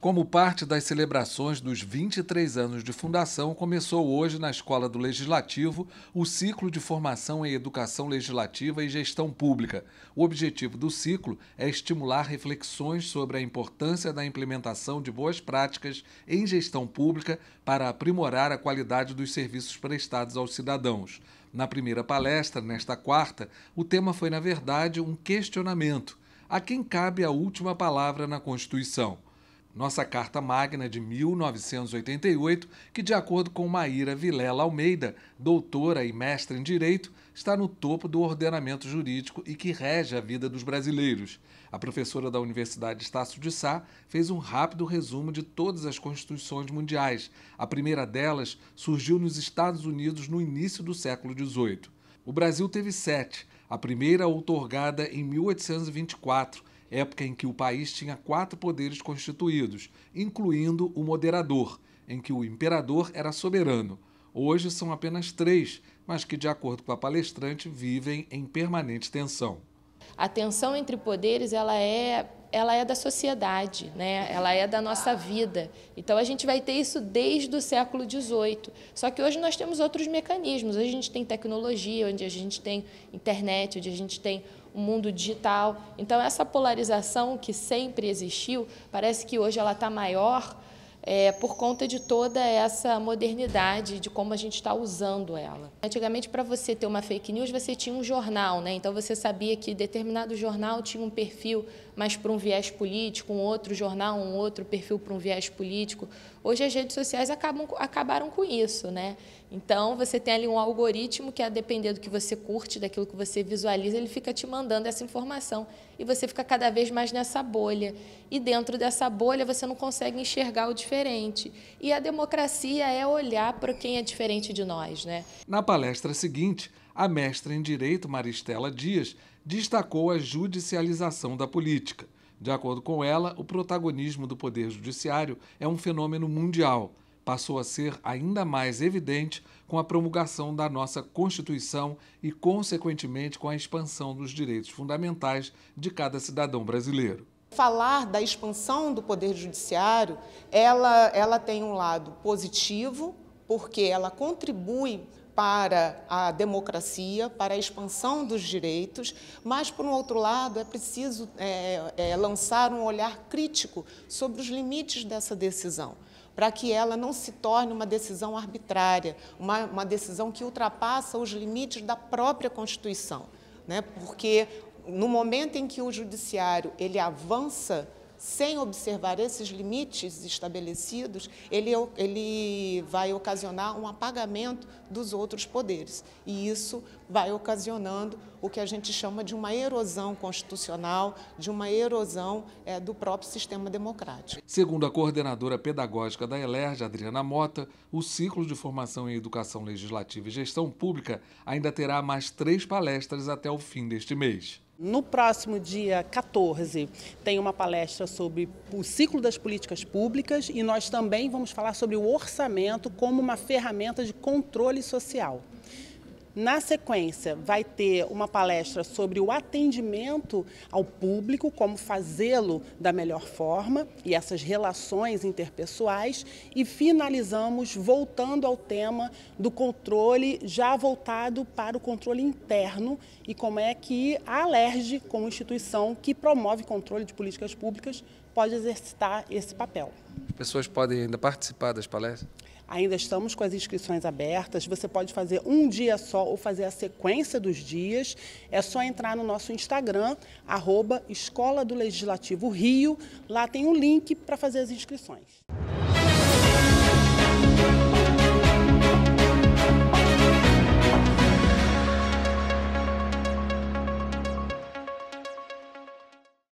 Como parte das celebrações dos 23 anos de fundação, começou hoje na Escola do Legislativo o ciclo de formação em educação legislativa e gestão pública. O objetivo do ciclo é estimular reflexões sobre a importância da implementação de boas práticas em gestão pública para aprimorar a qualidade dos serviços prestados aos cidadãos. Na primeira palestra, nesta quarta, o tema foi, na verdade, um questionamento: a quem cabe a última palavra na Constituição? nossa Carta Magna de 1988, que, de acordo com Maíra Vilela Almeida, doutora e mestre em Direito, está no topo do ordenamento jurídico e que rege a vida dos brasileiros. A professora da Universidade Estácio de Sá fez um rápido resumo de todas as constituições mundiais. A primeira delas surgiu nos Estados Unidos no início do século XVIII. O Brasil teve sete, a primeira outorgada em 1824 época em que o país tinha quatro poderes constituídos, incluindo o moderador, em que o imperador era soberano. Hoje são apenas três, mas que, de acordo com a palestrante, vivem em permanente tensão. A tensão entre poderes ela é ela é da sociedade, né? ela é da nossa vida. Então a gente vai ter isso desde o século XVIII. Só que hoje nós temos outros mecanismos. Hoje a gente tem tecnologia, onde a gente tem internet, onde a gente tem o um mundo digital. Então essa polarização que sempre existiu, parece que hoje ela está maior é, por conta de toda essa modernidade, de como a gente está usando ela. Antigamente, para você ter uma fake news, você tinha um jornal, né? Então você sabia que determinado jornal tinha um perfil mas para um viés político, um outro jornal, um outro perfil para um viés político. Hoje as redes sociais acabam, acabaram com isso, né? Então você tem ali um algoritmo que, a depender do que você curte, daquilo que você visualiza, ele fica te mandando essa informação e você fica cada vez mais nessa bolha. E dentro dessa bolha você não consegue enxergar o diferente. E a democracia é olhar para quem é diferente de nós, né? Na palestra seguinte a mestra em Direito Maristela Dias destacou a judicialização da política. De acordo com ela, o protagonismo do Poder Judiciário é um fenômeno mundial. Passou a ser ainda mais evidente com a promulgação da nossa Constituição e, consequentemente, com a expansão dos direitos fundamentais de cada cidadão brasileiro. Falar da expansão do Poder Judiciário, ela, ela tem um lado positivo, porque ela contribui para a democracia, para a expansão dos direitos, mas, por um outro lado, é preciso é, é, lançar um olhar crítico sobre os limites dessa decisão para que ela não se torne uma decisão arbitrária, uma, uma, decisão que ultrapassa os limites da própria Constituição, né? Porque no momento em que o judiciário ele avança sem observar esses limites estabelecidos, ele, ele vai ocasionar um apagamento dos outros poderes. E isso vai ocasionando o que a gente chama de uma erosão constitucional, de uma erosão é, do próprio sistema democrático. Segundo a coordenadora pedagógica da Elerj, Adriana Mota, o ciclo de formação em educação legislativa e gestão pública ainda terá mais três palestras até o fim deste mês. No próximo dia 14 tem uma palestra sobre o ciclo das políticas públicas e nós também vamos falar sobre o orçamento como uma ferramenta de controle social. Na sequência, vai ter uma palestra sobre o atendimento ao público, como fazê-lo da melhor forma e essas relações interpessoais. E finalizamos voltando ao tema do controle, já voltado para o controle interno e como é que a Alerj, como instituição que promove controle de políticas públicas, pode exercitar esse papel pessoas podem ainda participar das palestras? Ainda estamos com as inscrições abertas. Você pode fazer um dia só ou fazer a sequência dos dias. É só entrar no nosso Instagram, arroba Escola do Legislativo Rio. Lá tem um link para fazer as inscrições.